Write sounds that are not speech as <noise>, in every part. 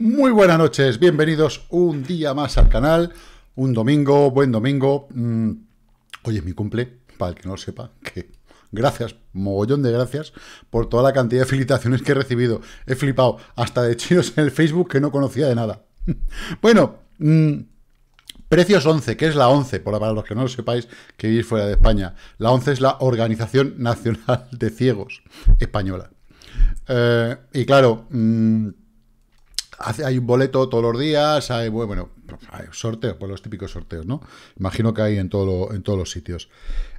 Muy buenas noches, bienvenidos un día más al canal, un domingo, buen domingo. Oye, mm, hoy es mi cumple, para el que no lo sepa, que gracias, mogollón de gracias por toda la cantidad de felicitaciones que he recibido. He flipado hasta de chinos en el Facebook que no conocía de nada. <laughs> bueno, mm, Precios 11, que es la 11, para los que no lo sepáis, que vivís fuera de España. La 11 es la Organización Nacional de Ciegos Española. Eh, y claro, mm, hay un boleto todos los días, hay, bueno, hay sorteos, pues los típicos sorteos, ¿no? Imagino que hay en, en todos los sitios.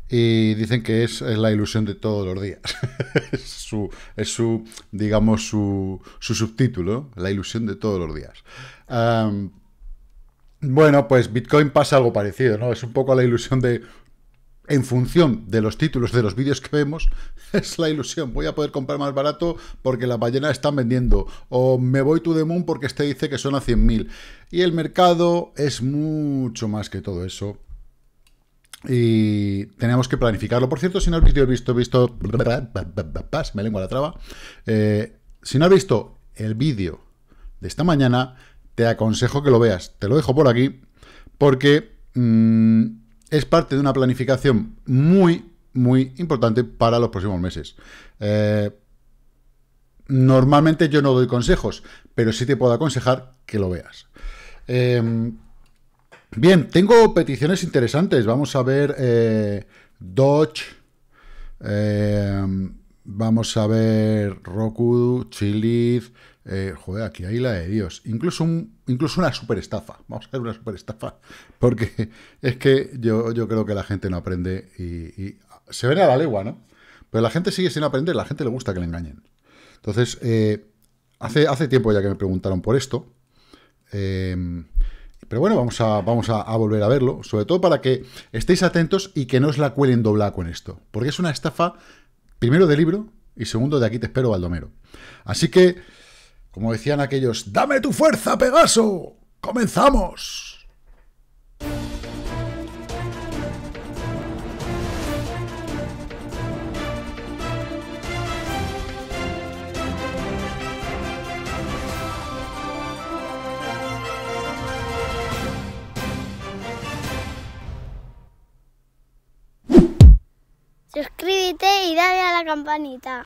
Y dicen que es, la ilusión de todos los días. <laughs> es, su, es su, digamos, su, subtítulo, la ilusión de todos los días. bueno, pues Bitcoin pasa algo parecido, ¿no? Es un poco la ilusión de en función de los títulos de los vídeos que vemos, <laughs> es la ilusión. Voy a poder comprar más barato porque las ballenas están vendiendo. O me voy to the moon porque este dice que son a 100.000. Y el mercado es mucho más que todo eso. Y tenemos que planificarlo. Por cierto, si no habéis visto, visto, me lengua la traba. Eh, si no has visto el vídeo de esta mañana, te aconsejo que lo veas. Te lo dejo por aquí porque mm, es parte de una planificación muy, muy importante para los próximos meses. Eh, normalmente yo no doy consejos, pero sí te puedo aconsejar que lo veas. Em, bien, tengo peticiones interesantes. Vamos a ver eh, Dodge. Em, vamos a ver Roku, Chiliz, eh, joder, aquí hay la de Dios. Incluso, un, incluso una superestafa. Vamos a hacer una estafa Porque es que yo, creo que la gente no aprende y, se ven a la legua, ¿no? Pero la gente sigue sin aprender, la gente le gusta que le engañen. Entonces, eh, hace, hace tiempo ya que me preguntaron por esto. Em, pero bueno, vamos, a, vamos a, volver a verlo, sobre todo para que estéis atentos y que no os la cuelen doblar con esto, porque es una estafa, primero de libro y segundo de aquí te espero, Baldomero. Así que como decían aquellos, ¡Dame tu fuerza, Pegaso! ¡Comenzamos! Suscríbete y dale a la campanita.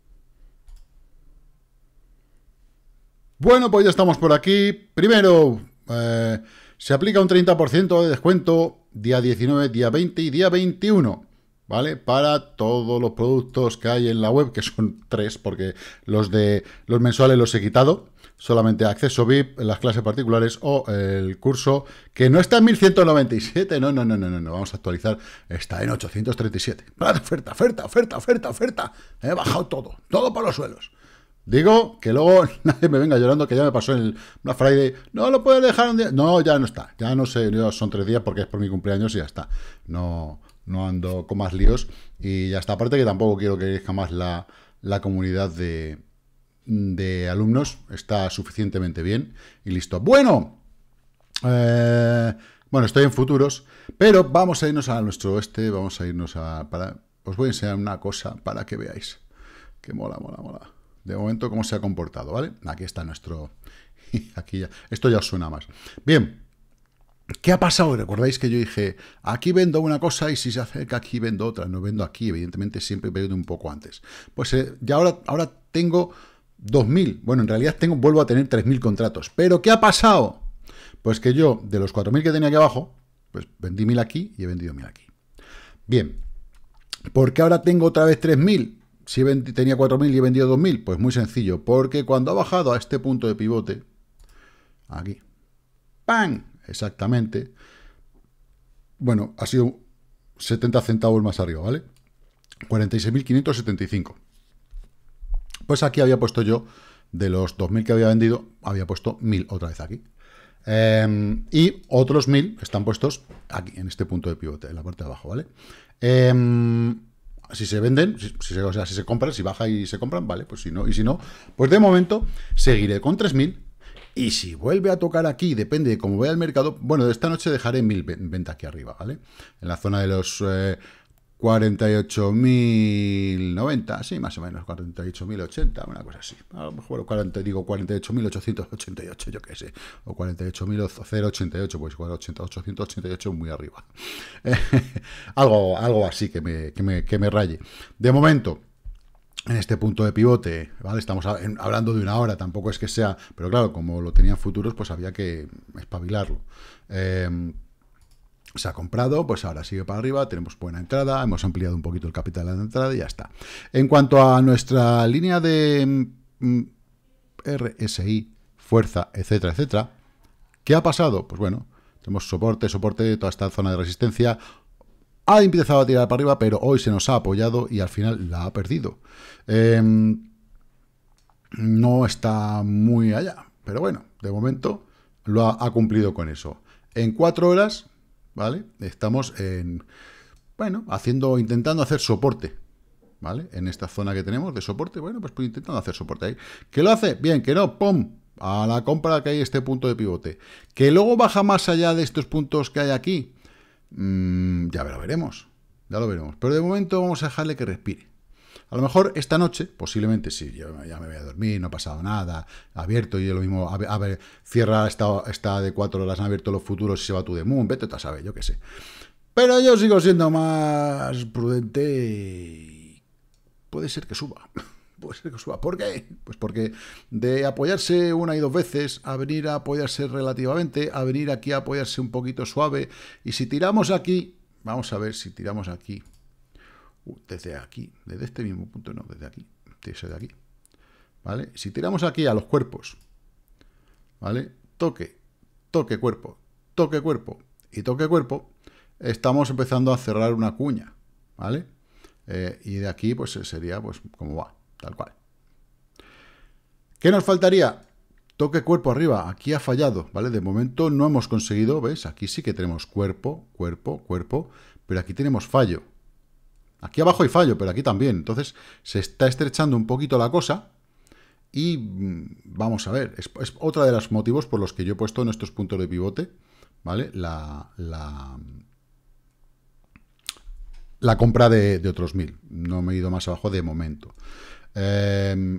Bueno, pues ya estamos por aquí. Primero, eh, se aplica un 30% de descuento día 19, día 20 y día 21. ¿Vale? Para todos los productos que hay en la web, que son <laughs> tres, porque los de los mensuales los he quitado. Solamente acceso VIP, las clases particulares o el curso que no está en 1197. No, no, no, no, no, no. Vamos a actualizar. Está en 837. Oferta, oferta, oferta, oferta, oferta. He bajado todo. Todo para los suelos. Digo que luego <laughs> nadie me venga llorando que ya me pasó en el Friday. No lo puedo dejar un día. No, ya no está. Ya no sé. Son tres días porque es por mi cumpleaños y ya está. No, no ando con más líos. Y ya está. Aparte que tampoco quiero que crezca más la, comunidad de, de, alumnos. Está suficientemente bien. Y listo. Bueno. Eh, bueno, estoy en futuros. Pero vamos a irnos a nuestro oeste, Vamos a irnos a... Para, os voy a enseñar una cosa para que veáis. Que mola, mola, mola de momento cómo se ha comportado, ¿vale? Aquí está nuestro... <laughs> Aquí ya, esto ya os suena más. Bien, ¿qué ha pasado? Recordáis que yo dije, aquí vendo una cosa y si se acerca aquí vendo otra, no vendo aquí, evidentemente siempre he vendo un poco antes. Pues eh, ya ahora, ahora tengo 2.000, bueno, en realidad tengo, vuelvo a tener 3.000 contratos, pero ¿qué ha pasado? Pues que yo, de los 4.000 que tenía aquí abajo, pues vendí 1.000 aquí y he vendido 1.000 aquí. Bien, ¿por qué ahora tengo otra vez 3.000? si tenía 4.000 y he vendido 2.000, pues muy sencillo, porque cuando ha bajado a este punto de pivote, aquí, ¡pam! Exactamente. Bueno, ha sido 70 centavos más arriba, ¿vale? 46.575. Pues aquí había puesto yo, de los 2.000 que había vendido, había puesto 1.000 otra vez aquí. Em, y otros 1.000 están puestos aquí, en este punto de pivote, en la parte de abajo, ¿vale? Em, si se venden, si, se, o sea, si se compran, si baja y se compran, vale, pues si no, y si no, pues de momento seguiré con 3.000 y si vuelve a tocar aquí, depende de cómo vea el mercado, bueno, esta noche dejaré 1.000 ventas aquí arriba, ¿vale? En la zona de los... Eh, 48.090, sí, más o menos, 48.080, una cosa así. A lo mejor 40, digo 48.888, yo qué sé, o 48.088, pues 48.888 muy arriba. <laughs> algo, algo así que me, que me, que me raye. De momento, en este punto de pivote, ¿vale? Estamos hablando de una hora, tampoco es que sea, pero claro, como lo tenían futuros, pues había que espabilarlo. Em, se ha comprado, pues ahora sigue para arriba, tenemos buena entrada, hemos ampliado un poquito el capital de entrada y ya está. En cuanto a nuestra línea de mm, mm, RSI, fuerza, etcétera, etcétera, ¿qué ha pasado? Pues bueno, tenemos soporte, soporte, ...de toda esta zona de resistencia, ha empezado a tirar para arriba, pero hoy se nos ha apoyado y al final la ha perdido. Em, no está muy allá, pero bueno, de momento lo ha cumplido con eso. En cuatro horas ¿vale? Estamos en, bueno, haciendo, intentando hacer soporte, ¿vale? En esta zona que tenemos de soporte, bueno, pues, pues intentando hacer soporte ahí. ¿Que lo hace? Bien, que no, ¡pum! A la compra que hay este punto de pivote. ¿Que luego baja más allá de estos puntos que hay aquí? Mm, ya lo veremos, ya lo veremos. Pero de momento vamos a dejarle que respire. A lo mejor esta noche, posiblemente sí, yo ya me voy a dormir, no ha pasado nada, abierto y lo mismo, a, ver, cierra esta, de cuatro horas, han abierto los futuros y se va tú de Moon, vete a saber, yo qué sé. Pero yo sigo siendo más prudente y puede ser que suba. <laughs> Puede ser que suba. ¿Por qué? Pues porque de apoyarse una y dos veces a venir a apoyarse relativamente, a venir aquí a apoyarse un poquito suave. Y si tiramos aquí, vamos a ver si tiramos aquí. Uh, desde aquí, desde este mismo punto, no, desde aquí, desde aquí. ¿Vale? Si tiramos aquí a los cuerpos, ¿vale? Toque, toque cuerpo, toque cuerpo y toque cuerpo, estamos empezando a cerrar una cuña, ¿vale? Eh, y de aquí, pues sería pues como va, tal cual. ¿Qué nos faltaría? Toque cuerpo arriba, aquí ha fallado, ¿vale? De momento no hemos conseguido, ¿ves? Aquí sí que tenemos cuerpo, cuerpo, cuerpo, pero aquí tenemos fallo, Aquí abajo hay fallo, pero aquí también. Entonces se está estrechando un poquito la cosa y mm, vamos a ver. Es, otra de los motivos por los que yo he puesto en estos puntos de pivote, ¿vale? La, la, compra de, otros mil. No me he ido más abajo de momento. Em,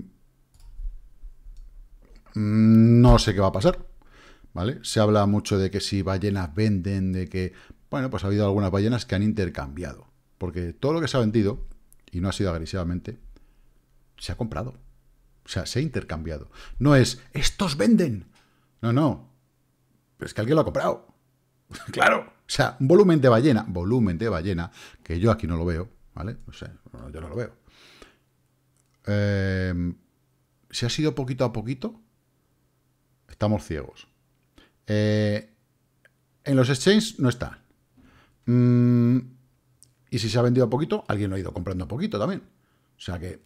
mm, no sé qué va a pasar. ¿Vale? Se habla mucho de que si ballenas venden, de que... Bueno, pues ha habido algunas ballenas que han intercambiado. Porque todo lo que se ha vendido, y no ha sido agresivamente, se ha comprado. O sea, se ha intercambiado. No es, estos venden. No, no. Pero es que alguien lo ha comprado. <laughs> claro. O sea, volumen de ballena, volumen de ballena, que yo aquí no lo veo, ¿vale? no sé yo no lo veo. Em, ¿Se ha sido poquito a poquito, estamos ciegos. Eh, en los exchanges no está. Mmm... Y si se ha vendido a poquito, alguien lo ha ido comprando a poquito también. O sea que...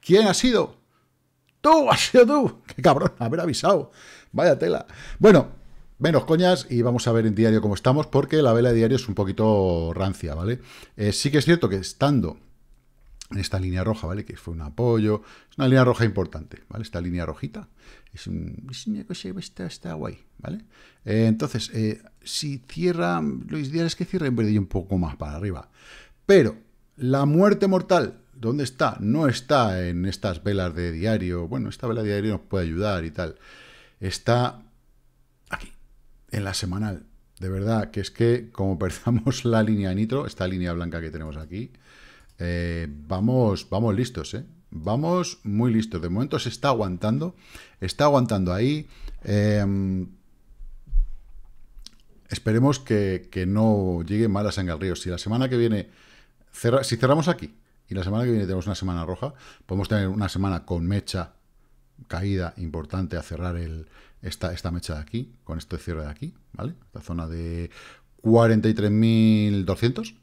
¿Quién ha sido? ¡Tú! ¡Has sido tú! <laughs> ¡Qué cabrón! Haber avisado. Vaya tela. Bueno, menos coñas y vamos a ver en diario cómo estamos porque la vela de diario es un poquito rancia, ¿vale? Eh, sí que es cierto que estando esta línea roja, ¿vale? Que fue un apoyo, es una línea roja importante, ¿vale? Esta línea rojita es, un, está, está guay, ¿vale? Eh, entonces, eh, si cierra, lo ideal es que cierre en verde un poco más para arriba. Pero la muerte mortal, ¿dónde está? No está en estas velas de diario, bueno, esta vela de diario nos puede ayudar y tal. Está aquí, en la semanal. De verdad, que es que como <laughs> perdamos la línea de nitro, esta línea blanca que tenemos aquí, eh, vamos, vamos listos, ¿eh? Vamos muy listos. De momento se está aguantando. Está aguantando ahí. Em, esperemos que, no llegue malas a sangre al río. Si la semana que viene... si cerramos aquí y la semana que viene tenemos una semana roja, podemos tener una semana con mecha caída importante a cerrar el, esta, esta mecha de aquí, con este cierre de aquí, ¿vale? la zona de 43.200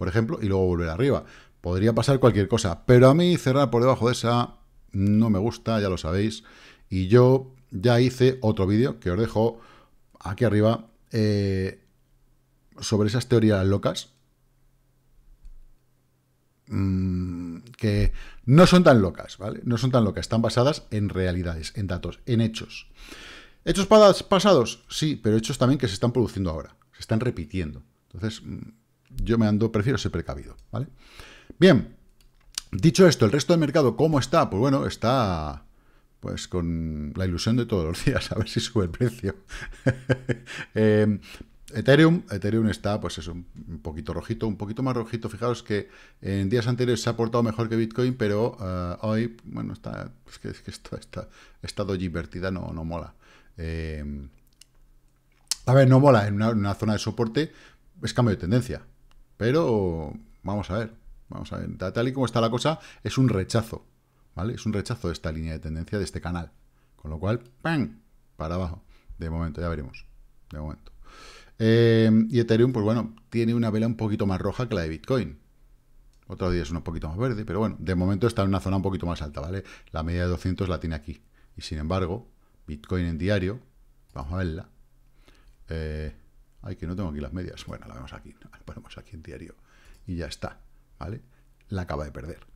por ejemplo, y luego volver arriba. Podría pasar cualquier cosa, pero a mí cerrar por debajo de esa no me gusta, ya lo sabéis. Y yo ya hice otro vídeo que os dejo aquí arriba eh, sobre esas teorías locas mm, que no son tan locas, ¿vale? No son tan locas, están basadas en realidades, en datos, en hechos. ¿Hechos pasados? Sí, pero hechos también que se están produciendo ahora, se están repitiendo. Entonces, mm, yo me ando, prefiero ser precavido, ¿vale? Bien, dicho esto, el resto del mercado, ¿cómo está? Pues bueno, está pues con la ilusión de todos los <laughs> días, a ver si sube el precio. <laughs> Eh, Ethereum, Ethereum está, pues es un poquito rojito, un poquito más rojito. fijaros que en días anteriores se ha portado mejor que Bitcoin, pero eh, hoy, bueno, está, es que esta, está invertida no, no mola. Eh, a ver, no mola en una, zona de soporte, es cambio de tendencia. Pero vamos a ver, vamos a ver. Tal y como está la cosa, es un rechazo, ¿vale? Es un rechazo de esta línea de tendencia, de este canal. Con lo cual, ¡pam! Para abajo. De momento, ya veremos. De momento. Em, y Ethereum, pues bueno, tiene una vela un poquito más roja que la de Bitcoin. día es un poquito más verde, pero bueno, de momento está en una zona un poquito más alta, ¿vale? La media de 200 la tiene aquí. Y sin embargo, Bitcoin en diario, vamos a verla. Eh, Ay, que no tengo aquí las medias. Bueno, la vemos aquí. La ponemos aquí en diario. Y ya está. ¿Vale? La acaba de perder.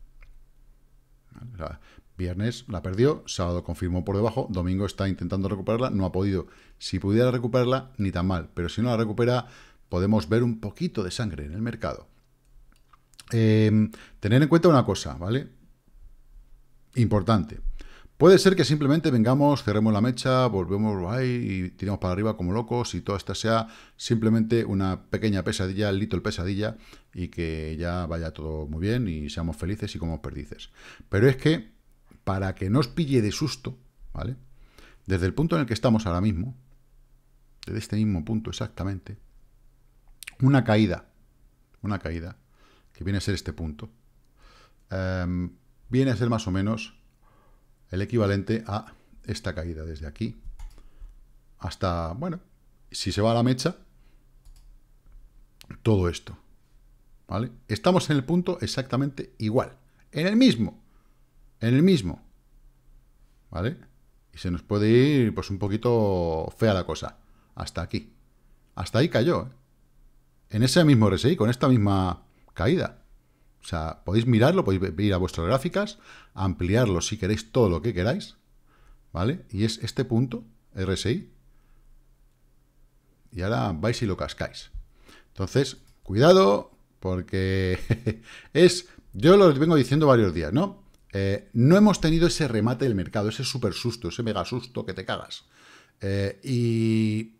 viernes la perdió, sábado confirmó por debajo, domingo está intentando recuperarla, no ha podido. Si pudiera recuperarla, ni tan mal. Pero si no la recupera, podemos ver un poquito de sangre en el mercado. Eh, tener en cuenta una cosa, ¿vale? Importante. Puede ser que simplemente vengamos, cerremos la mecha, volvemos ahí y tiramos para arriba como locos y toda esta sea simplemente una pequeña pesadilla, el little pesadilla y que ya vaya todo muy bien y seamos felices y como perdices. Pero es que, para que no os pille de susto, ¿vale? Desde el punto en el que estamos ahora mismo, desde este mismo punto exactamente, una caída, una caída, que viene a ser este punto, em, viene a ser más o menos el equivalente a esta caída desde aquí hasta, bueno, si se va a la mecha, todo esto. ¿Vale? Estamos en el punto exactamente igual. En el mismo. En el mismo. ¿Vale? Y se nos puede ir, pues, un poquito fea la cosa. Hasta aquí. Hasta ahí cayó. ¿eh? En ese mismo RSI, con esta misma caída. O sea, podéis mirarlo, podéis ir a vuestras gráficas, ampliarlo si queréis todo lo que queráis, ¿vale? Y es este punto, RSI, y ahora vais y lo cascáis. Entonces, cuidado, porque <laughs> es, yo lo vengo diciendo varios días, ¿no? Eh, no hemos tenido ese remate del mercado, ese super susto, ese mega susto que te cagas. Eh, y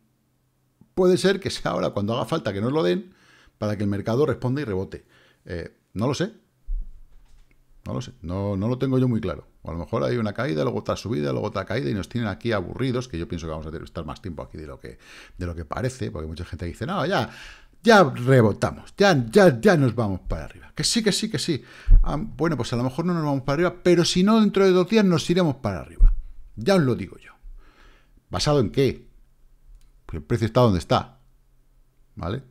puede ser que sea ahora cuando haga falta que nos lo den para que el mercado responda y rebote. Eh, no lo sé. No lo sé. No, lo tengo yo muy claro. a lo mejor hay una caída, luego otra subida, luego otra caída y nos tienen aquí aburridos, que yo pienso que vamos a estar más tiempo aquí de lo que, de lo que parece, porque mucha gente dice, no, ya, ya rebotamos, ya, ya, ya nos vamos para arriba. Que sí, que sí, que sí. Ah, bueno, pues a lo mejor no nos vamos para arriba, pero si no, dentro de dos días nos iremos para arriba. Ya os lo digo yo. ¿Basado en qué? Pues el precio está donde está. ¿Vale?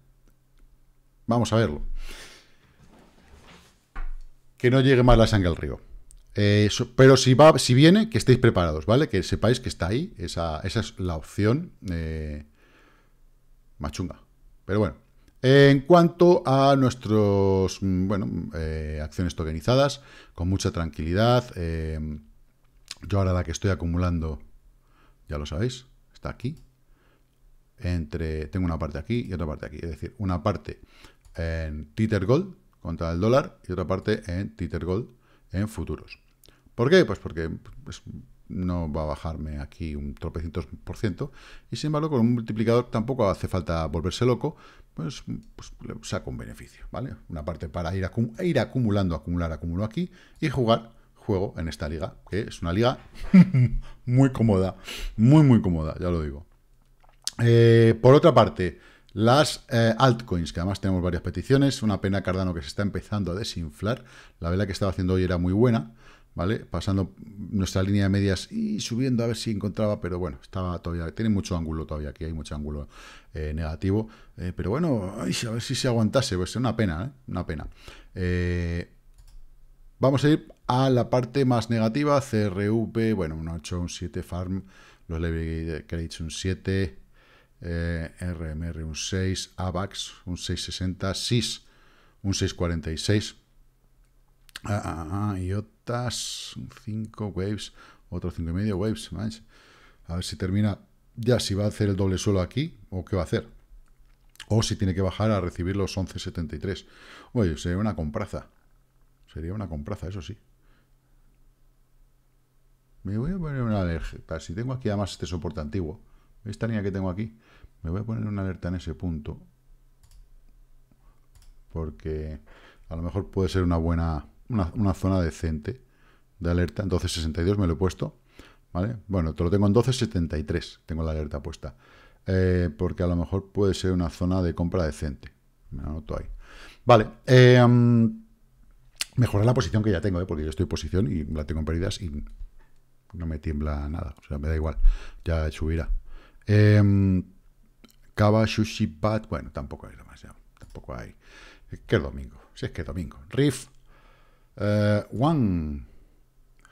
Vamos a verlo que no llegue más la sangre al río. Eh, pero si, va, si viene, que estéis preparados, ¿vale? Que sepáis que está ahí. Esa, es la opción eh, machunga. Pero bueno. en cuanto a nuestras mm, bueno, eh, acciones tokenizadas, con mucha tranquilidad. Em, yo ahora la que estoy acumulando, ya lo sabéis, está aquí. Entre, tengo una parte aquí y otra parte aquí. Es decir, una parte en Twitter Gold, contra el dólar y otra parte en Tether Gold en futuros. ¿Por qué? Pues porque pues, no va a bajarme aquí un tropecientos por ciento y sin embargo con un multiplicador tampoco hace falta volverse loco, pues, pues saco un beneficio, ¿vale? Una parte para ir, ir acumulando, acumular, acumulo aquí y jugar juego en esta liga, que es una liga <laughs> muy cómoda, muy, muy cómoda, ya lo digo. Eh, por otra parte, las eh, altcoins, que además tenemos varias peticiones. Una pena Cardano que se está empezando a desinflar. La vela que estaba haciendo hoy era muy buena, ¿vale? Pasando nuestra línea de medias y subiendo a ver si encontraba, pero bueno, estaba todavía, tiene mucho ángulo todavía aquí, hay mucho ángulo eh, negativo. Eh, pero bueno, a ver si se aguantase, pues una pena, Una pena. vamos a ir a la parte más negativa, CRV, bueno, un 8, un 7 farm, los Credits, un 7, RMR eh, un 6, AVAX un 660, SIS un 646, ah, ah, ah, ah otras un 5, Waves, otro 5,5, Waves, a ver si termina ya si va a hacer el doble suelo aquí o qué va a hacer. O si tiene que bajar a recibir los 11.73. Oye, sería una compraza. Sería una compraza, eso sí. Me voy a poner una para Si tengo aquí además este soporte antiguo. ¿Esta línea que tengo aquí? Me voy a poner una alerta en ese punto. Porque a lo mejor puede ser una buena, una, zona decente de alerta. Entonces 12.62 me lo he puesto. ¿Vale? Bueno, te lo tengo en 12.73, tengo la alerta puesta. Eh, porque a lo mejor puede ser una zona de compra decente. Me anoto ahí. Vale, eh, mejorar la posición que ya tengo, ¿eh? porque yo estoy en posición y la tengo en pérdidas y no me tiembla nada. O sea, me da igual, ya subirá. Kaba, Shushi, Bat. bueno, tampoco hay nada más ya, tampoco hay. que es domingo? Si es que es domingo. Riff, eh, One,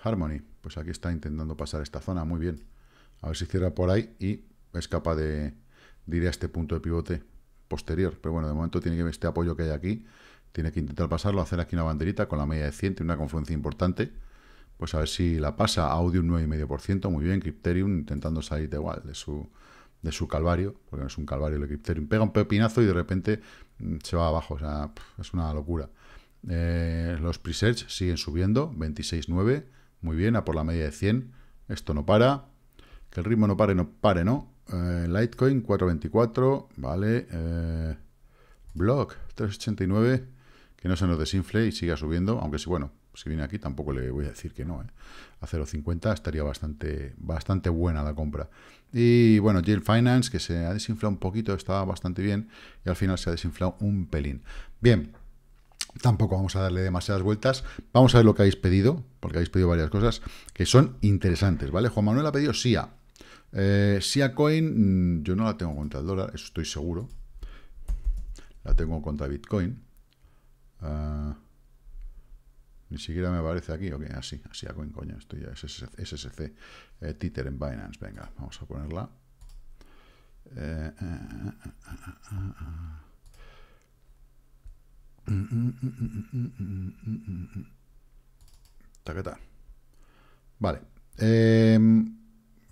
Harmony, pues aquí está intentando pasar esta zona, muy bien. A ver si cierra por ahí y es capaz de, diría, a este punto de pivote posterior. Pero bueno, de momento tiene que ver este apoyo que hay aquí, tiene que intentar pasarlo, hacer aquí una banderita con la media de 100, y una confluencia importante. Pues a ver si la pasa. Audio un 9,5%, muy bien. Crypterium intentando salir de igual de su de su calvario, porque no es un calvario el Equipterium, pega un pepinazo y de repente mm, se va abajo, o sea, es una locura. Eh, los presets siguen subiendo, 26.9, muy bien, a por la media de 100, esto no para, que el ritmo no pare, no pare, ¿no? Eh, Litecoin 4.24, vale, eh, Block 3.89, que no se nos desinfle y siga subiendo, aunque si, bueno, si viene aquí tampoco le voy a decir que no, ¿eh? a 0.50 estaría bastante, bastante buena la compra. Y bueno, Jill Finance, que se ha desinflado un poquito, estaba bastante bien, y al final se ha desinflado un pelín. Bien, tampoco vamos a darle demasiadas vueltas. Vamos a ver lo que habéis pedido, porque habéis pedido varias cosas que son interesantes, ¿vale? Juan Manuel ha pedido SIA. Eh, SIA Coin, mm, yo no la tengo contra el dólar, eso estoy seguro. La tengo contra Bitcoin. Ah, ni siquiera me aparece aquí. Ok, así, así a en coño. Esto ya es SSC. Eh, Titer en Binance. Venga, vamos a ponerla. qué tal? Vale. Em,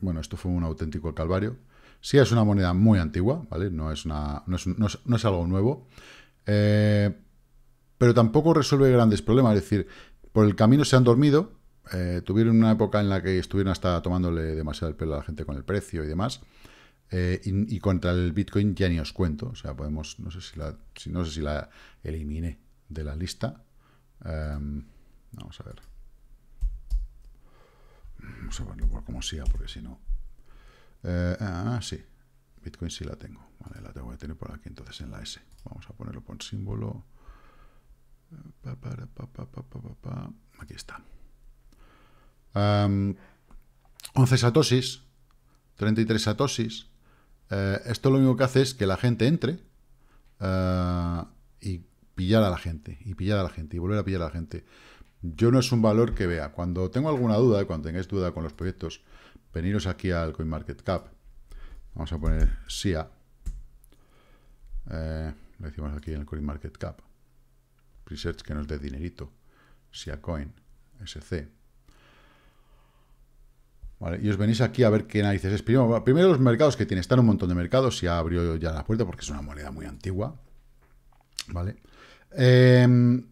bueno, esto fue un auténtico calvario. Sí es una moneda muy antigua, ¿vale? No es, una, no es algo nuevo. Eh, pero tampoco resuelve grandes problemas. Es decir, por el camino se han dormido, eh, tuvieron una época en la que estuvieron hasta tomándole demasiado el pelo a la gente con el precio y demás. Eh, y, contra el Bitcoin ya ni os cuento. O sea, podemos, no sé si la, no sé si la elimine de la lista. Em, vamos a ver. Vamos a verlo por cómo sea porque si no. Eh, ah, sí. Bitcoin sí la tengo. Vale, la tengo que tener por aquí entonces en la S. Vamos a ponerlo por símbolo. Aquí está. 11 em, satosis, 33 satosis. Eh, esto lo único que hace es que la gente entre eh, y pillar a la gente, y pillar a la gente, y volver a pillar a la gente. Yo no es un valor que vea. Cuando tengo alguna duda, eh, cuando tengáis duda con los proyectos, veniros aquí al CoinMarketCap. Vamos a poner SIA. lo decimos aquí en el CoinMarketCap. Research que nos dé dinerito. coin SC. Vale, y os venís aquí a ver qué narices es. Primero, los mercados que tiene. Están un montón de mercados. ha abrió ya la puerta porque es una moneda muy antigua. Vale. Em,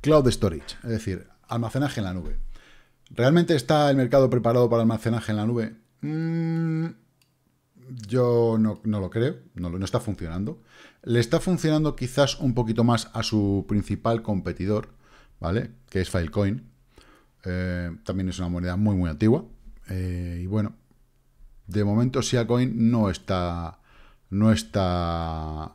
cloud storage, es decir, almacenaje en la nube. ¿Realmente está el mercado preparado para almacenaje en la nube? Mm, yo no, lo creo, no, no está funcionando. Le está funcionando quizás un poquito más a su principal competidor, ¿vale? Que es Filecoin. Eh, también es una moneda muy, muy antigua. Eh, y bueno, de momento Siacoin no está, no está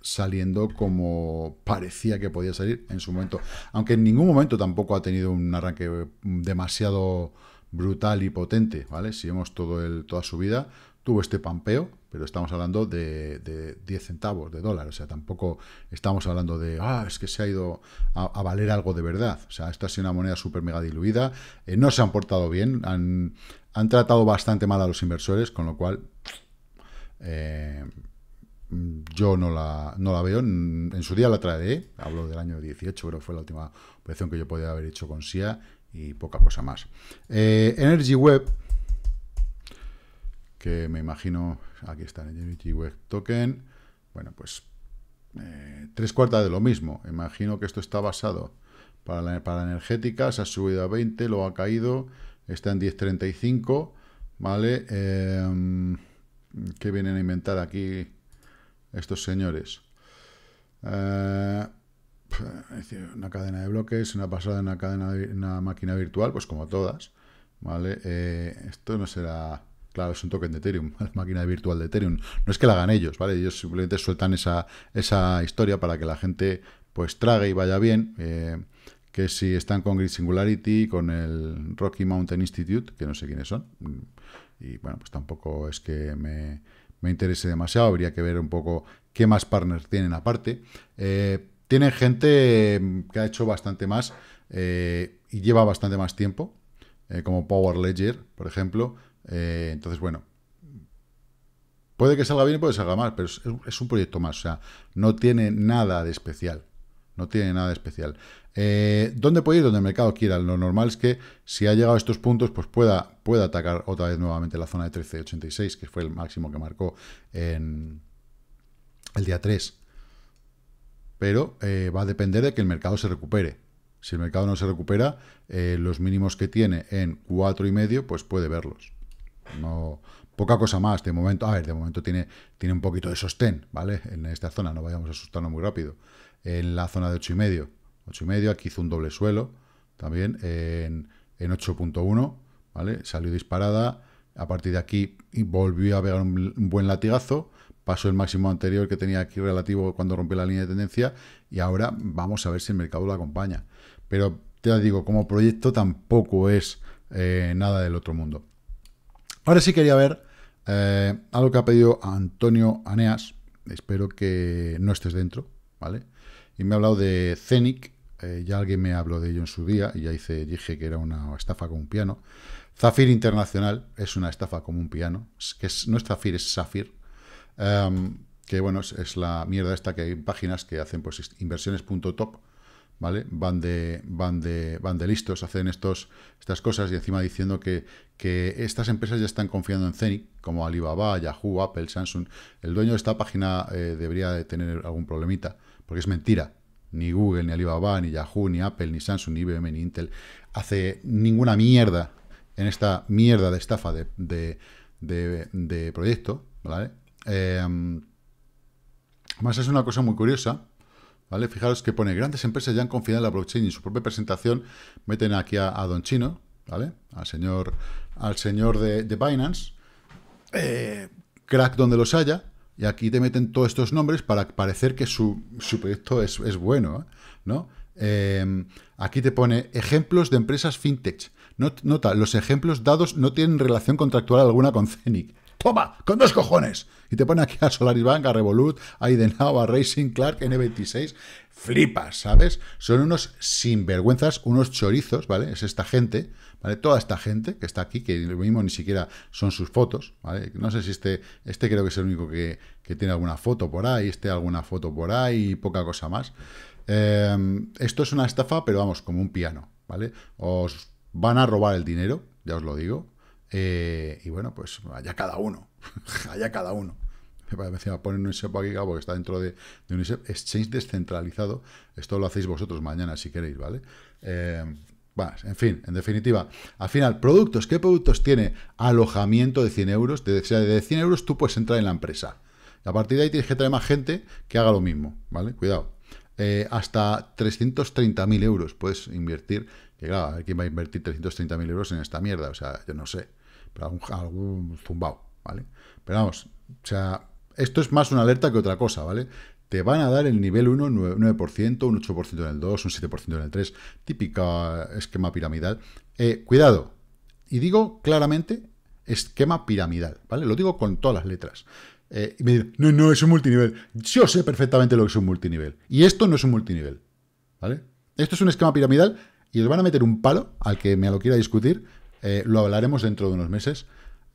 saliendo como parecía que podía salir en su momento. Aunque en ningún momento tampoco ha tenido un arranque demasiado brutal y potente, ¿vale? Si vemos todo el, toda su vida, tuvo este pampeo, pero estamos hablando de, 10 centavos de dólar, o sea, tampoco estamos hablando de, ah, es que se ha ido a, valer algo de verdad, o sea, esta ha sido una moneda súper mega diluida, eh, no se han portado bien, han, tratado bastante mal a los inversores, con lo cual... Eh, yo no la, la veo. En su día la traeré. Hablo del año 18, pero fue la última operación que yo podía haber hecho con SIA y poca cosa más. Eh, Energy Web que me imagino, aquí está en Unity Web Token, bueno, pues eh, tres cuartas de lo mismo. Imagino que esto está basado para la, para energética, se ha subido a 20, lo ha caído, está en 10.35, ¿vale? Eh, ¿Qué vienen a inventar aquí estos señores? Eh, una cadena de bloques, una pasada en una, una máquina virtual, pues como todas, ¿vale? esto no será Claro, es un token de Ethereum, <laughs> la máquina virtual de Ethereum. No es que la hagan ellos, ¿vale? Ellos simplemente sueltan esa, esa historia para que la gente pues trague y vaya bien. Eh, que si están con Grid Singularity, con el Rocky Mountain Institute, que no sé quiénes son, mm, y bueno, pues tampoco es que me, interese demasiado, habría que ver un poco qué más partners tienen aparte. Eh, tienen gente mm, que ha hecho bastante más eh, y lleva bastante más tiempo, como Power Ledger, por ejemplo, eh, entonces, bueno, puede que salga bien y puede que salga mal, pero es, un proyecto más, o sea, no tiene nada de especial. No tiene nada de especial. Eh, ¿Dónde puede ir? Donde el mercado quiera. Lo normal es que si ha llegado a estos puntos, pues pueda, atacar otra vez nuevamente la zona de 1386, que fue el máximo que marcó en el día 3. Pero eh, va a depender de que el mercado se recupere. Si el mercado no se recupera, los mínimos que tiene en 4,5, pues puede verlos. No, poca cosa más, de momento, a ver, de momento tiene, tiene un poquito de sostén, ¿vale? En esta zona, no vayamos a asustarnos muy rápido. En la zona de 8,5, y medio, ocho y medio, aquí hizo un doble suelo, también en, en 8.1, ¿vale? Salió disparada, a partir de aquí volvió a pegar un, buen latigazo, pasó el máximo anterior que tenía aquí relativo cuando rompió la línea de tendencia y ahora vamos a ver si el mercado lo acompaña. Pero te digo, como proyecto tampoco es eh, nada del otro mundo. Ahora sí quería ver eh, algo que ha pedido Antonio Aneas, espero que no estés dentro, ¿vale? Y me ha hablado de Cenic, eh, ya alguien me habló de ello en su día, y ya hice, dije que era una estafa con un piano. Zafir Internacional es una estafa como un piano, que es, no es Zafir, es Zafir. Em, que bueno, es, la mierda esta que hay páginas que hacen pues inversiones.top Van de, van de, van de listos, hacen estos, estas cosas y encima diciendo que, estas empresas ya están confiando en Zenith, como Alibaba, Yahoo, Apple, Samsung. El dueño de esta página eh, debería de tener algún problemita, porque es mentira. Ni Google, ni Alibaba, ni Yahoo, ni Apple, ni Samsung, ni IBM, ni Intel hace ninguna mierda en esta mierda de estafa de, proyecto, ¿vale? Eh, más es una cosa muy curiosa, ¿Vale? Fijaros que pone, grandes empresas ya han confiado en la blockchain y en su propia presentación meten aquí a, Don Chino, ¿vale? Al señor, al señor de, Binance, eh, crack donde los haya, y aquí te meten todos estos nombres para parecer que su, proyecto es, bueno, ¿eh? ¿no? Eh, aquí te pone ejemplos de empresas fintech. nota, los ejemplos dados no tienen relación contractual alguna con CENIC toma, con dos cojones. Y te pone aquí a Bank, a Revolut, a Idenau, a Racing, Clark, N26. Flipas, ¿sabes? Son unos sinvergüenzas, unos chorizos, ¿vale? Es esta gente, ¿vale? Toda esta gente que está aquí, que lo mismo ni siquiera son sus fotos, ¿vale? No sé si este, este creo que es el único que, tiene alguna foto por ahí, este alguna foto por ahí y poca cosa más. Em, esto es una estafa, pero vamos, como un piano, ¿vale? Os van a robar el dinero, ya os lo digo, eh, y bueno, pues allá cada uno. <laughs> allá cada uno. Me parece poner ISEP aquí, porque está dentro de, un ISEP, Exchange descentralizado. Esto lo hacéis vosotros mañana si queréis, ¿vale? Eh, en fin, en definitiva. Al final, productos. ¿Qué productos tiene? Alojamiento de 100 euros. De, 100 euros tú puedes entrar en la empresa. A partir de ahí tienes que traer más gente que haga lo mismo, ¿vale? Cuidado. Eh, hasta 330.000 euros puedes invertir. Que claro, quién va a invertir 330.000 euros en esta mierda. O sea, yo no sé algún, zumbao, ¿vale? Pero vamos, o sea, esto es más una alerta que otra cosa, ¿vale? Te van a dar el nivel 1, 9%, un 8% en el 2, un 7% en el 3, típica esquema piramidal. Eh, cuidado, y digo claramente esquema piramidal, ¿vale? Lo digo con todas las letras. Eh, y me dicen, no, no, es un multinivel. Yo sé perfectamente lo que es un multinivel. Y esto no es un multinivel, ¿vale? Esto es un esquema piramidal y os van a meter un palo al que me lo quiera discutir eh, lo hablaremos dentro de unos meses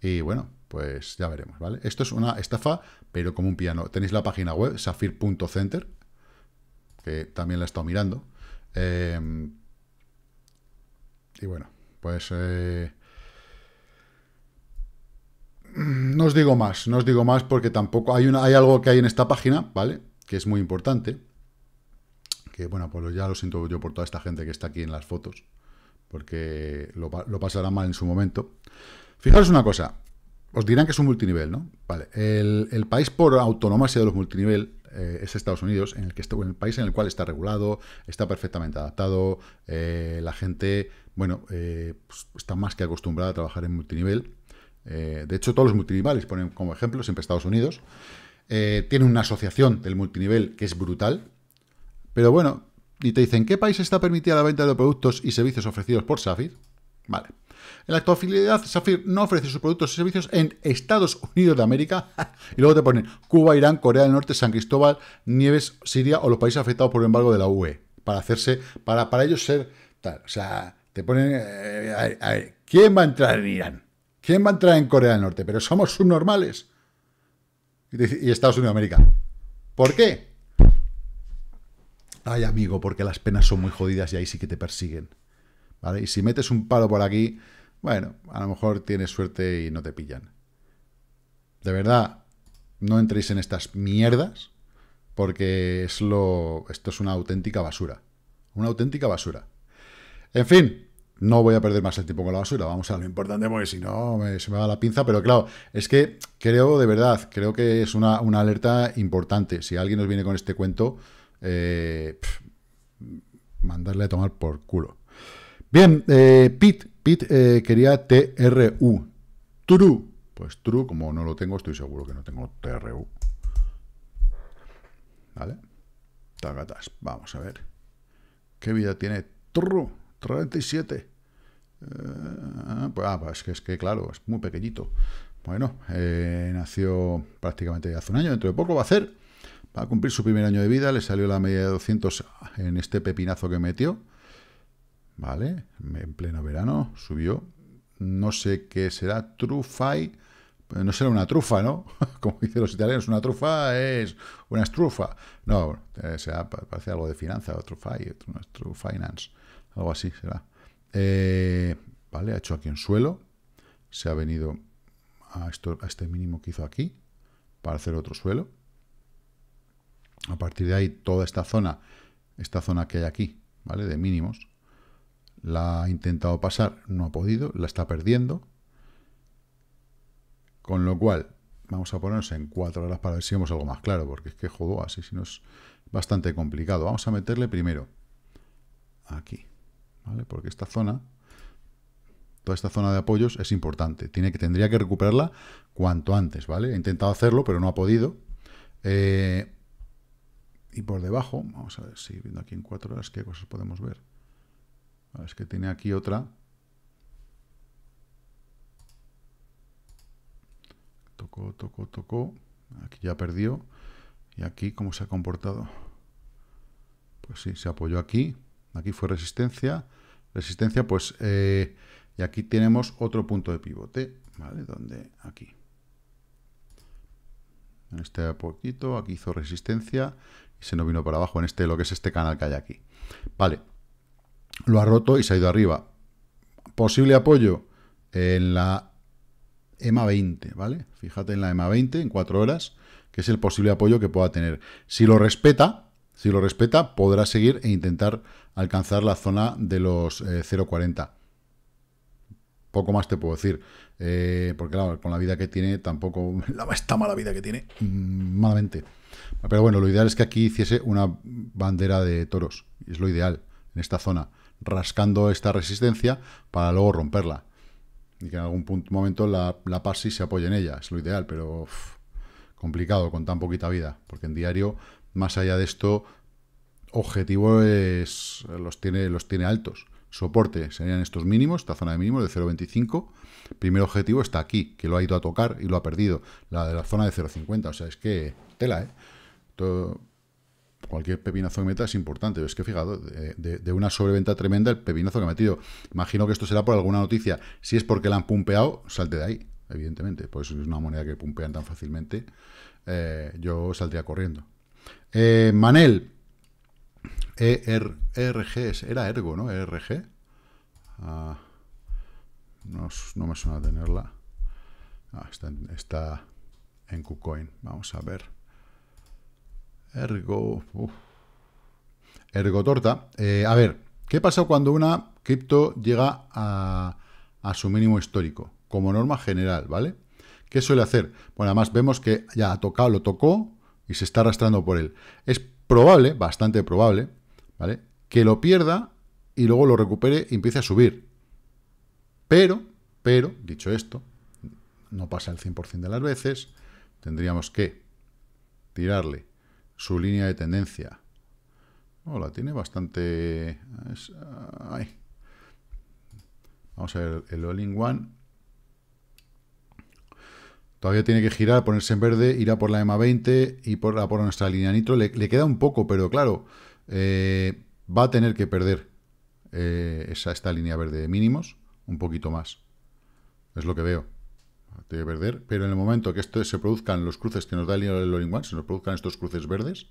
y bueno, pues ya veremos, ¿vale? Esto es una estafa, pero como un piano. Tenéis la página web, safir.center, que también la he estado mirando. Em, y bueno, pues... Eh, no os digo más, no os digo más porque tampoco hay, una, hay algo que hay en esta página, ¿vale? Que es muy importante. Que bueno, pues ya lo siento yo por toda esta gente que está aquí en las fotos porque lo, pasará mal en su momento. Fijaros una cosa, os dirán que es un multinivel, ¿no? Vale, el, país por autonomía de los multinivel eh, es Estados Unidos, en el, que está, en el país en el cual está regulado, está perfectamente adaptado, eh, la gente, bueno, eh, pues, está más que acostumbrada a trabajar en multinivel. de hecho, todos los multinivales, ponen como ejemplo siempre Estados Unidos. tiene una asociación del multinivel que es brutal, pero bueno, y te dicen qué país está permitida la venta de productos y servicios ofrecidos por Safir, vale. En la actualidad, Safir no ofrece sus productos y servicios en Estados Unidos de América. <laughs> y luego te ponen Cuba, Irán, Corea del Norte, San Cristóbal, Nieves, Siria o los países afectados por el embargo de la UE. Para hacerse, para, para ellos ser O sea, te ponen. Eh, ¿quién va a entrar en Irán? ¿Quién va a entrar en Corea del Norte? Pero somos subnormales. Y, y Estados Unidos de América. ¿Por qué? Ay, amigo, porque las penas son muy jodidas y ahí sí que te persiguen. ¿Vale? Y si metes un palo por aquí, bueno, a lo mejor tienes suerte y no te pillan. De verdad, no entréis en estas mierdas, porque es lo, esto es una auténtica basura. Una auténtica basura. En fin, no voy a perder más el tiempo con la basura, vamos a lo importante, porque si no se me va la pinza, pero claro, es que creo de verdad, creo que es una, una alerta importante. Si alguien nos viene con este cuento, eh, mandarle a tomar por culo. Bien, Pit eh, Pit eh, quería TRU. True. Pues true, como no lo tengo, estoy seguro que no tengo TRU. ¿Vale? Tagatas, vamos a ver. ¿Qué vida tiene Tru 37. pues, ah, pues es que claro, es muy pequeñito. Bueno, nació prácticamente hace un año, dentro de poco va a ser Va a cumplir su primer año de vida, le salió la media de 200 en este pepinazo que metió. ¿Vale? En pleno verano subió. No sé qué será, Trufai. No será una trufa, ¿no? <laughs> Como dicen los italianos, una trufa es una estrufa. No, eh, será, parece algo de finanzas, Trufai, finance, algo así será. Eh, vale, ha hecho aquí un suelo. Se ha venido a este mínimo que hizo aquí para hacer otro suelo. A partir de ahí, toda esta zona, esta zona que hay aquí, ¿vale? De mínimos, la ha intentado pasar, no ha podido, la está perdiendo. Con lo cual, vamos a ponernos en cuatro horas para ver si vemos algo más claro, porque es que jugó así si no es bastante complicado. Vamos a meterle primero aquí, ¿vale? Porque esta zona, toda esta zona de apoyos es importante. Tiene que, tendría que recuperarla cuanto antes, ¿vale? Ha intentado hacerlo, pero no ha podido. Eh, y por debajo, vamos a ver si viendo aquí en cuatro horas qué cosas podemos ver. Es que tiene aquí otra. Tocó, tocó, tocó. Aquí ya perdió. Y aquí, ¿cómo se ha comportado? Pues sí, se apoyó aquí. Aquí fue resistencia. Resistencia, pues... Eh, y aquí tenemos otro punto de pivote, ¿vale? Donde aquí. En este poquito, aquí hizo resistencia se nos vino para abajo en este lo que es este canal que hay aquí. Vale, lo ha roto y se ha ido arriba. Posible apoyo en la EMA 20, ¿vale? Fíjate en la EMA 20 en 4 horas, que es el posible apoyo que pueda tener. Si lo respeta, si lo respeta, podrá seguir e intentar alcanzar la zona de los 0.40. Eh, Poco más te puedo decir. Eh, porque claro, con la vida que tiene, tampoco... <laughs> La, esta mala vida que tiene, mm, malamente. Pero bueno, lo ideal es que aquí hiciese una bandera de toros. Es lo ideal en esta zona. Rascando esta resistencia para luego romperla. Y que en algún punto, momento la, la se apoye en ella. Es lo ideal, pero complicado con tan poquita vida. Porque en diario, más allá de esto, objetivo es los tiene, los tiene altos. Soporte serían estos mínimos, esta zona de mínimos de 0.25. Primer objetivo está aquí, que lo ha ido a tocar y lo ha perdido. La de la zona de 0.50. O sea, es que ¿eh? cualquier pepinazo que meta es importante. Es que fijado, de, una sobreventa tremenda el pepinazo que ha metido. Imagino que esto será por alguna noticia. Si es porque la han pumpeado, salte de ahí, evidentemente. pues es una moneda que pumpean tan fácilmente. Eh, yo saldría corriendo. Eh, Manel. ERG, era Ergo, ¿no? ERG. Ah, no, me suena tenerla. Ah, está, está en KuCoin. Vamos a ver. Ergo. Ergo torta. Eh, a ver, ¿qué pasa cuando una cripto llega a, a su mínimo histórico? Como norma general, ¿vale? ¿Qué suele hacer? Bueno, además vemos que ya ha tocado, lo tocó y se está arrastrando por él. Es probable, bastante probable, ¿vale? Que lo pierda y luego lo recupere y empiece a subir. Pero, pero, dicho esto, no pasa el 100% de las veces, tendríamos que tirarle su línea de tendencia. Hola, la tiene bastante... Vamos a ver el all-in-one. Todavía tiene que girar, ponerse en verde, ir a por la EMA 20 y por, a por nuestra línea nitro. Le, queda un poco, pero claro, eh, va a tener que perder eh, esa, esta línea verde de mínimos un poquito más. Es lo que veo de perder, pero en el momento que esto, se produzcan los cruces que nos da el Loring one se nos produzcan estos cruces verdes,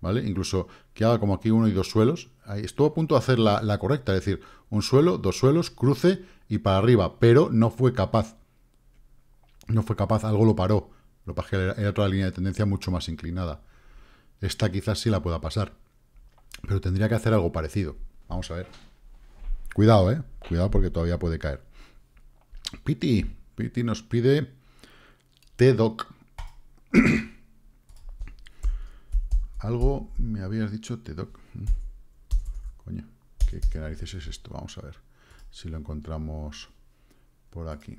¿vale? Incluso que haga como aquí uno y dos suelos, ahí estuvo a punto de hacer la, correcta, es decir, un suelo, dos suelos, cruce y para arriba, pero no fue capaz. No fue capaz, algo lo paró. Lo pasé era otra línea de tendencia mucho más inclinada. Esta quizás sí la pueda pasar. Pero tendría que hacer algo parecido. Vamos a ver. Cuidado, ¿eh? Cuidado porque todavía puede caer. Piti, Piti nos pide TEDOC. <coughs> Algo me habías dicho TEDOC. Mm. Coño, ¿qué, narices es esto? Vamos a ver si lo encontramos por aquí.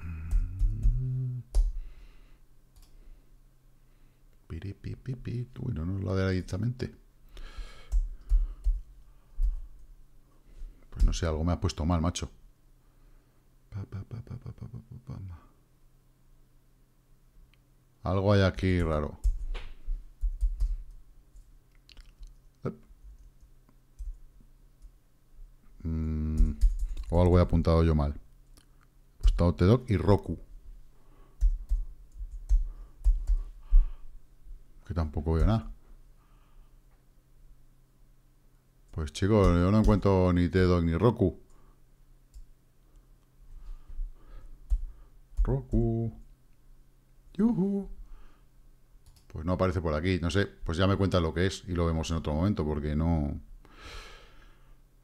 Mm. pipi. Bueno, no lo dará directamente. Pues no sé, algo me ha puesto mal, macho. Algo hay aquí raro. Mm, o algo he apuntado yo mal. apuntado Tedoc y Roku. Que tampoco veo nada. Pues chicos, yo no encuentro ni Tedoc ni Roku. Pues no aparece por aquí, no sé. Pues ya me cuenta lo que es y lo vemos en otro momento, porque no...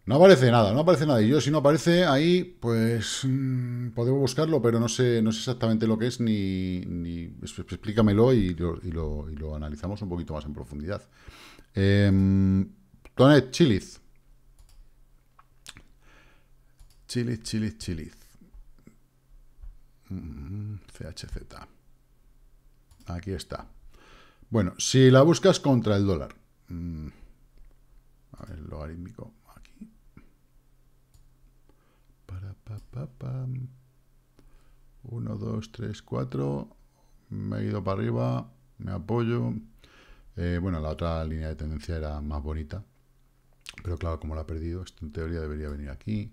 No aparece nada, no aparece nada. Y yo, si no aparece ahí, pues mm, podemos buscarlo, pero no sé, no sé exactamente lo que es, ni, explícamelo y lo, lo, analizamos un poquito más en profundidad. Eh, Tonet Chiliz. Chiliz, Chiliz, Chiliz. Mm, CHZ. Aquí está. Bueno, si la buscas contra el dólar. Mm, a ver, logarítmico. Aquí. Para, pa, 1, 2, 3, 4. Me he ido para arriba. Me apoyo. Eh, bueno, la otra línea de tendencia era más bonita. Pero claro, como la ha perdido, esto en teoría debería venir aquí.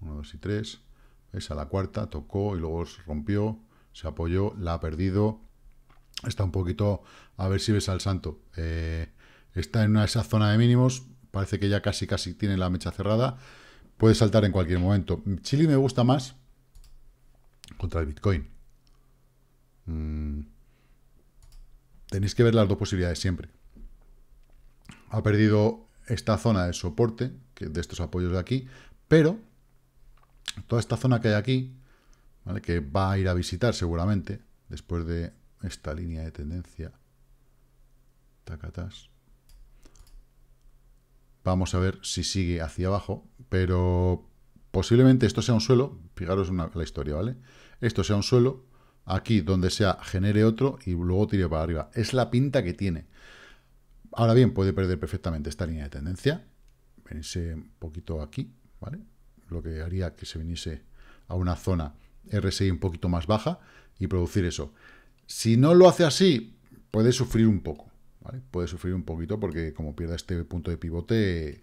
1, 2 y 3 esa la cuarta, tocó y luego se rompió, se apoyó, la ha perdido. Está un poquito, a ver si ves al santo. Eh, está en una, esa zona de mínimos, parece que ya casi casi tiene la mecha cerrada. Puede saltar en cualquier momento. Chile me gusta más contra el Bitcoin. Mm, tenéis que ver las dos posibilidades siempre. Ha perdido esta zona de soporte, de estos apoyos de aquí, pero toda esta zona que hay aquí, ¿vale? que va a ir a visitar seguramente, después de esta línea de tendencia, tacatas, vamos a ver si sigue hacia abajo, pero posiblemente esto sea un suelo, fijaros una, la historia, ¿vale? Esto sea un suelo, aquí donde sea genere otro y luego tire para arriba. Es la pinta que tiene. Ahora bien, puede perder perfectamente esta línea de tendencia. Venirse un poquito aquí, ¿vale? lo que haría que se viniese a una zona RSI un poquito más baja y producir eso. Si no lo hace así, puede sufrir un poco, Puede sufrir un poquito porque como pierda este punto de pivote,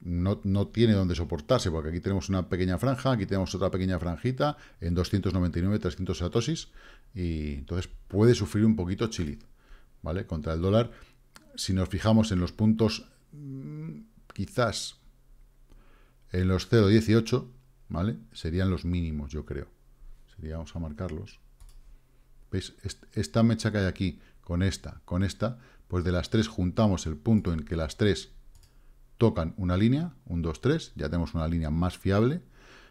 no, no, tiene donde soportarse, porque aquí tenemos una pequeña franja, aquí tenemos otra pequeña franjita en 299, 300 satosis, y entonces puede sufrir un poquito chile. ¿vale? Contra el dólar, si nos fijamos en los puntos, mm, quizás en los 0,18, ¿vale? Serían los mínimos, yo creo. Sería, vamos a marcarlos. ¿Veis? Esta mecha que hay aquí, con esta, con esta, pues de las tres juntamos el punto en que las tres tocan una línea, un 2, 3, ya tenemos una línea más fiable,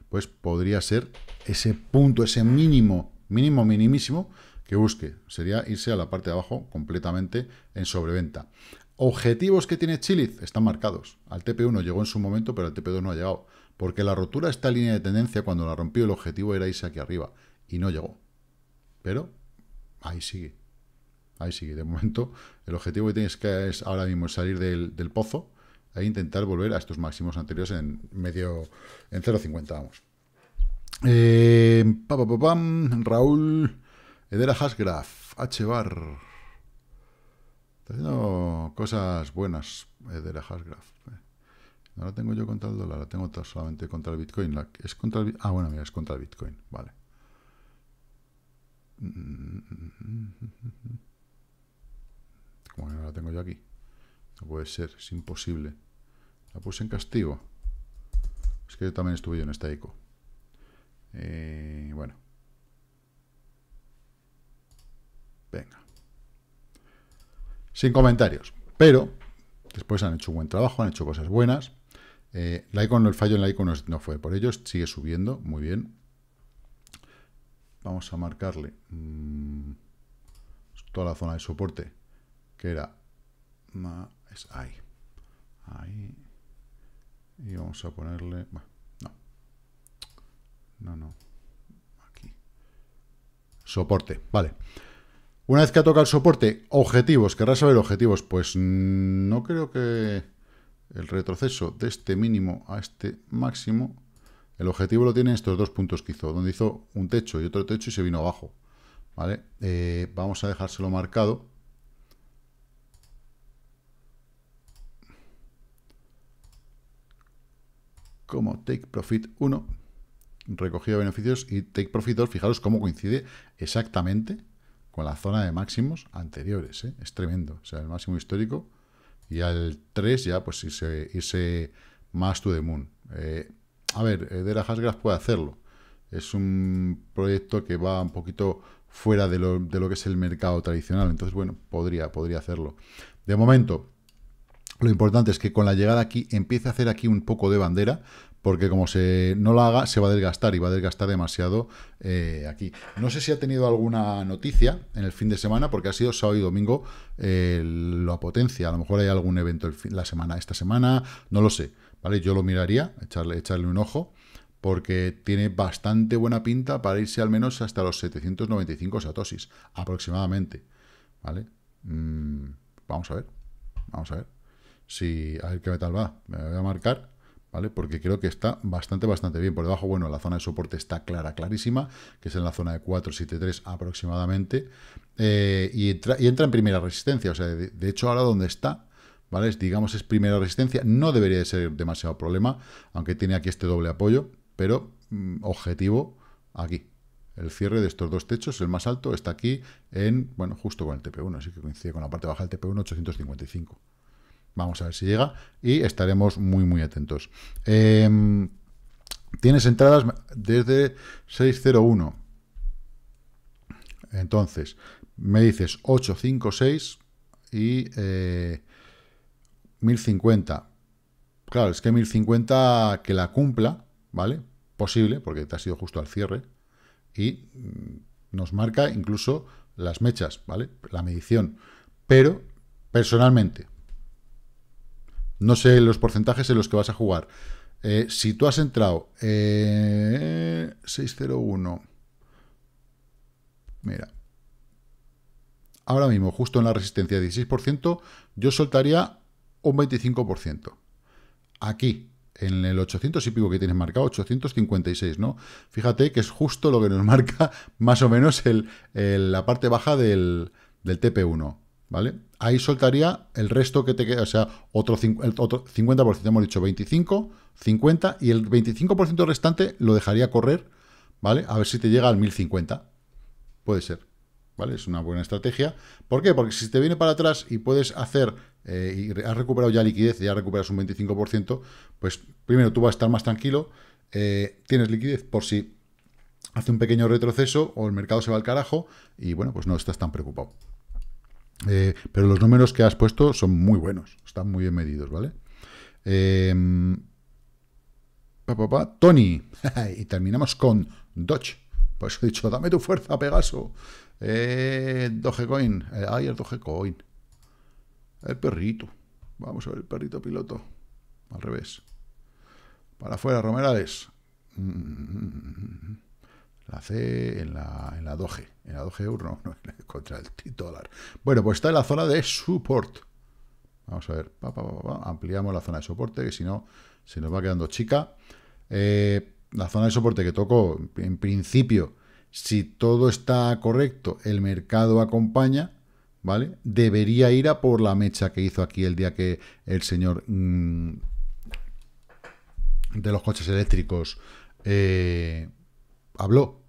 pues podría ser ese punto, ese mínimo, mínimo, minimísimo, que busque. Sería irse a la parte de abajo completamente en sobreventa objetivos que tiene Chiliz están marcados. Al TP1 llegó en su momento, pero al TP2 no ha llegado. Porque la rotura de esta línea de tendencia, cuando la rompió, el objetivo era irse aquí arriba. Y no llegó. Pero ahí sigue. Ahí sigue. De momento, el objetivo que tienes que es ahora mismo salir del, pozo e intentar volver a estos máximos anteriores en medio, en 0.50, vamos. Eh, Raúl Edera Hasgraf, H. Bar. Está haciendo cosas buenas eh, de la Hashgraph. Eh. No la tengo yo contra el dólar, la tengo solamente contra el Bitcoin. es contra ah, bueno, mira, es contra el Bitcoin. Vale. Como que no la tengo yo aquí. No puede ser, es imposible. La puse en castigo. Es que yo también estuve yo en esta eco. Eh, bueno. Venga. Sin comentarios. Pero después han hecho un buen trabajo, han hecho cosas buenas. Eh, la el fallo en la icon no fue por ellos, sigue subiendo, muy bien. Vamos a marcarle mm, toda la zona de soporte, que era es ahí. Ahí. Y vamos a ponerle... no. No, no. Aquí. Soporte, vale. Una vez que ha tocado el soporte, objetivos, querrás saber objetivos. Pues no creo que el retroceso de este mínimo a este máximo, el objetivo lo tiene estos dos puntos que hizo, donde hizo un techo y otro techo y se vino abajo. ¿Vale? Eh, vamos a dejárselo marcado. como Take Profit 1, recogida de beneficios, y Take Profit 2, fijaros cómo coincide exactamente con la zona de máximos anteriores. ¿eh? Es tremendo. O sea, el máximo histórico y al 3 ya pues irse, más to the moon. Eh, a ver, Dera Hasgraph puede hacerlo. Es un proyecto que va un poquito fuera de lo, que es el mercado tradicional. Entonces, bueno, podría, podría hacerlo. De momento, lo importante es que con la llegada aquí empiece a hacer aquí un poco de bandera porque como se no la haga, se va a desgastar y va a desgastar demasiado eh, aquí. No sé si ha tenido alguna noticia en el fin de semana, porque ha sido sábado y domingo lo la potencia. A lo mejor hay algún evento la semana, esta semana, no lo sé. ¿vale? Yo lo miraría, echarle, echarle un ojo, porque tiene bastante buena pinta para irse al menos hasta los 795 satosis, aproximadamente. ¿Vale? Mm, vamos a ver. Vamos a ver. Si, a ver qué tal va. Me voy a marcar porque creo que está bastante, bastante bien. Por debajo, bueno, la zona de soporte está clara, clarísima, que es en la zona de 473 aproximadamente, eh, y, entra, y, entra, en primera resistencia, o sea, de, hecho ahora donde está, ¿vale? digamos, es primera resistencia, no debería de ser demasiado problema, aunque tiene aquí este doble apoyo, pero mm, objetivo aquí. El cierre de estos dos techos, el más alto, está aquí en, bueno, justo con el TP1, así que coincide con la parte baja del TP1 855. Vamos a ver si llega y estaremos muy, muy atentos. Em, tienes entradas desde 601. Entonces, me dices 856 y 1050. Eh, claro, es que 1050 que la cumpla, ¿vale? Posible, porque te ha sido justo al cierre. Y mm, nos marca incluso las mechas, ¿vale? La medición. Pero, personalmente, no sé los porcentajes en los que vas a jugar. Eh, si tú has entrado eh, 601, mira, ahora mismo, justo en la resistencia 16%, yo soltaría un 25%. Aquí, en el 800 y pico que tienes marcado, 856, ¿no? Fíjate que es justo lo que nos <laughs> marca más o menos la parte baja del TP1. ¿vale? Ahí soltaría el resto que te queda, o sea, otro, 50%, hemos dicho 25, 50, y el 25% restante lo dejaría correr, ¿vale? A ver si te llega al 1050. Puede ser, ¿vale? Es una buena estrategia. ¿Por qué? Porque si te viene para atrás y puedes hacer, eh, y has recuperado ya liquidez, ya recuperas un 25%, pues primero tú vas a estar más tranquilo, eh, tienes liquidez por si hace un pequeño retroceso o el mercado se va al carajo y bueno, pues no estás tan preocupado. Eh, pero los números que has puesto son muy buenos, están muy bien medidos, ¿vale? Eh, Tony, <laughs> y terminamos con Dodge. Por eso he dicho, dame tu fuerza, Pegaso. Eh, Dogecoin, eh, ay, el Dogecoin. El perrito. Vamos a ver el perrito piloto. Al revés. Para afuera, Romerales. Mm, mm, mm, la C, en la, en la 2G. En la 2G euro, <laughs> no, no, contra el dólar. Bueno, pues está en la zona de support. Vamos a ver, ampliamos la zona de soporte, que si no, se nos va quedando chica. Eh, la zona de soporte que tocó, en principio, si todo está correcto, el mercado acompaña, ¿vale? Debería ir a por la mecha que hizo aquí el día que el señor mm, de los coches eléctricos... Eh, habló.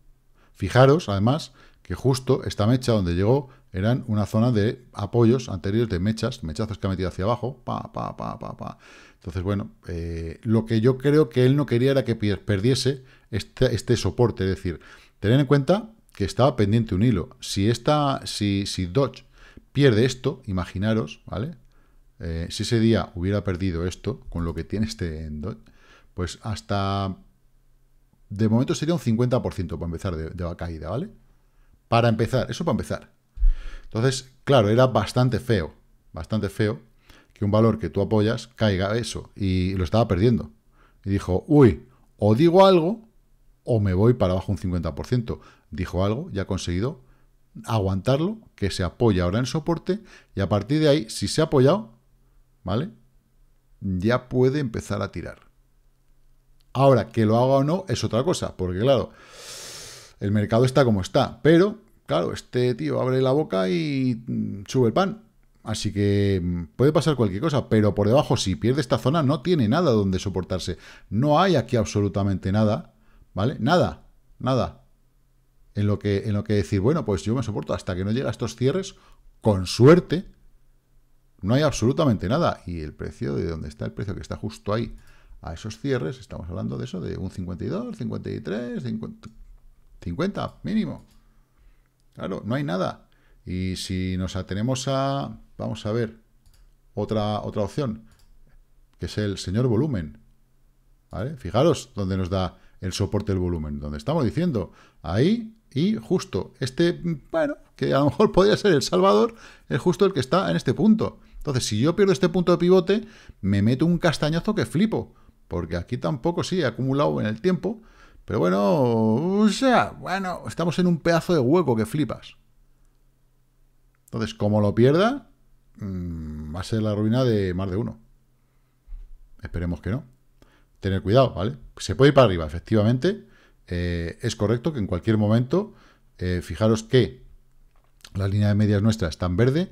Fijaros, además, que justo esta mecha donde llegó eran una zona de apoyos anteriores, de mechas, mechazos que ha metido hacia abajo, pa, pa, pa, pa, pa. Entonces, bueno, eh, lo que yo creo que él no quería era que perdiese este, este, soporte, es decir, tener en cuenta que estaba pendiente un hilo. Si, esta, si, si Dodge pierde esto, imaginaros, ¿vale? Eh, si ese día hubiera perdido esto, con lo que tiene este Dodge, pues hasta de momento sería un 50% para empezar de, de, caída, ¿vale? Para empezar, eso para empezar. Entonces, claro, era bastante feo, bastante feo que un valor que tú apoyas caiga eso y lo estaba perdiendo. Y dijo, uy, o digo algo o me voy para abajo un 50%. Dijo algo ya ha conseguido aguantarlo, que se apoya ahora en soporte y a partir de ahí, si se ha apoyado, ¿vale? Ya puede empezar a tirar. Ahora, que lo haga o no es otra cosa, porque claro, el mercado está como está, pero claro, este tío abre la boca y mm, sube el pan. Así que mm, puede pasar cualquier cosa, pero por debajo, si pierde esta zona, no tiene nada donde soportarse. No hay aquí absolutamente nada, ¿vale? Nada, nada. En lo que, en lo que decir, bueno, pues yo me soporto hasta que no llega a estos cierres, con suerte, no hay absolutamente nada. Y el precio, ¿de dónde está el precio? Que está justo ahí a esos cierres, estamos hablando de eso, de un 52, 53, 50, 50 mínimo. Claro, no hay nada. Y si nos atenemos a, vamos a ver, otra, otra opción, que es el señor volumen. ¿Vale? Fijaros donde nos da el soporte del volumen, donde estamos diciendo, ahí y justo este, bueno, que a lo mejor podría ser el Salvador, es justo el que está en este punto. Entonces, si yo pierdo este punto de pivote, me meto un castañazo que flipo porque aquí tampoco sí, ha acumulado en el tiempo, pero bueno, o sea, bueno, estamos en un pedazo de hueco que flipas. Entonces, como lo pierda, mm, va a ser la ruina de más de uno. Esperemos que no. Tener cuidado, ¿vale? Se puede ir para arriba, efectivamente. Eh, es correcto que en cualquier momento, eh, fijaros que la línea de medias nuestra está en verde,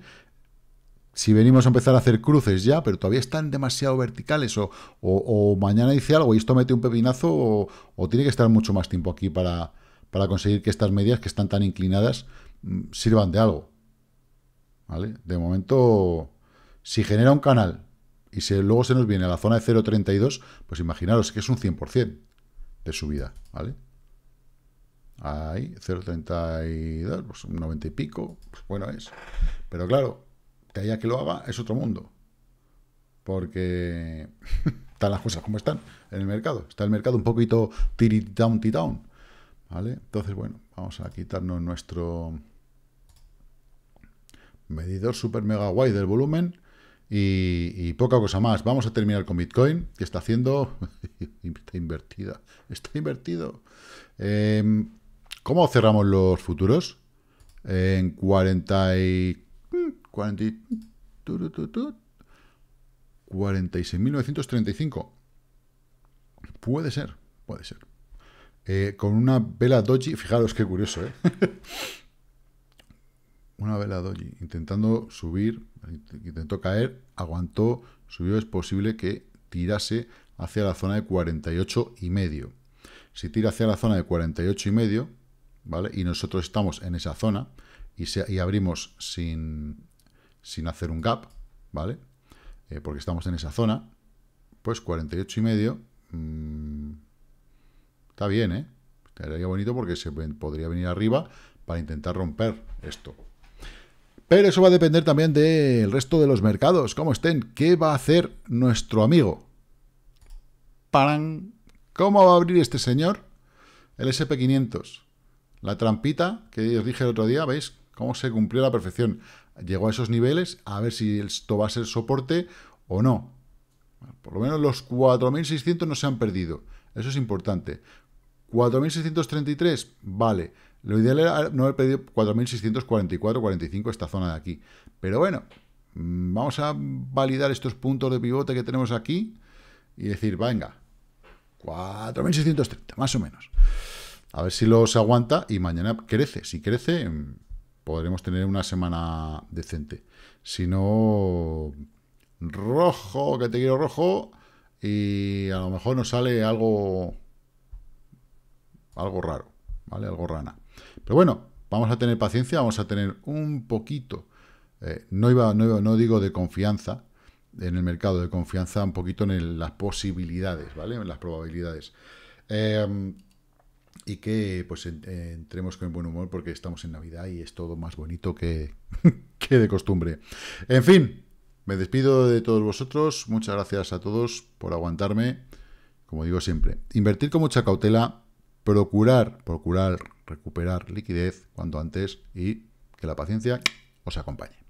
si venimos a empezar a hacer cruces ya, pero todavía están demasiado verticales, o, mañana dice algo y esto mete un pepinazo, o, tiene que estar mucho más tiempo aquí para, para conseguir que estas medias que están tan inclinadas mm, sirvan de algo. ¿Vale? De momento, si genera un canal y luego se nos viene a la zona de 0.32, pues imaginaros que es un 100% de subida, ¿vale? Ahí, 0.32, pues un 90 y pico, pues bueno es. Pero claro, que haya que lo haga es otro mundo. Porque <laughs> están las cosas como están en el mercado. Está el mercado un poquito tiritown, down ¿Vale? Entonces, bueno, vamos a quitarnos nuestro medidor super mega guay del volumen y, poca cosa más. Vamos a terminar con Bitcoin, que está haciendo... <laughs> está invertida. Está invertido. Em, ¿Cómo cerramos los futuros? En 44 46.935. Puede ser, puede ser. Eh, con una vela doji, fijaros qué curioso, ¿eh? <laughs> una vela doji, intentando subir, intentó caer, aguantó, subió, es posible que tirase hacia la zona de 48 y medio. Si tira hacia la zona de 48 y medio, ¿vale? Y nosotros estamos en esa zona y, y abrimos sin, sin hacer un gap, ¿vale? Eh, porque estamos en esa zona, pues 48 y medio mm, está bien, ¿eh? Estaría bonito porque se podría venir arriba para intentar romper esto. Pero eso va a depender también del resto de los mercados, cómo estén, qué va a hacer nuestro amigo. ¿Cómo va a abrir este señor? El SP500. La trampita que os dije el otro día, ¿veis? Cómo se cumplió la perfección llegó a esos niveles, a ver si esto va a ser soporte o no. Por lo menos los 4.600 no se han perdido. Eso es importante. 4.633, vale. Lo ideal era no haber perdido 4.644, 45, esta zona de aquí. Pero bueno, mm, vamos a validar estos puntos de pivote que tenemos aquí y decir, venga, 4.630, más o menos. A ver si los aguanta y mañana crece. Si crece, mm, podremos tener una semana decente. Si no, rojo, que te quiero rojo, y a lo mejor nos sale algo, algo raro, ¿vale? Algo rana. Pero bueno, vamos a tener paciencia, vamos a tener un poquito, eh, no, iba, no, digo de confianza, en el mercado, de confianza un poquito en las posibilidades, ¿vale? En las probabilidades. Eh, y que pues entremos con buen humor porque estamos en Navidad y es todo más bonito que, <laughs> que de costumbre. En fin, me despido de todos vosotros. Muchas gracias a todos por aguantarme. Como digo siempre, invertir con mucha cautela, procurar, procurar recuperar liquidez cuanto antes y que la paciencia os acompañe.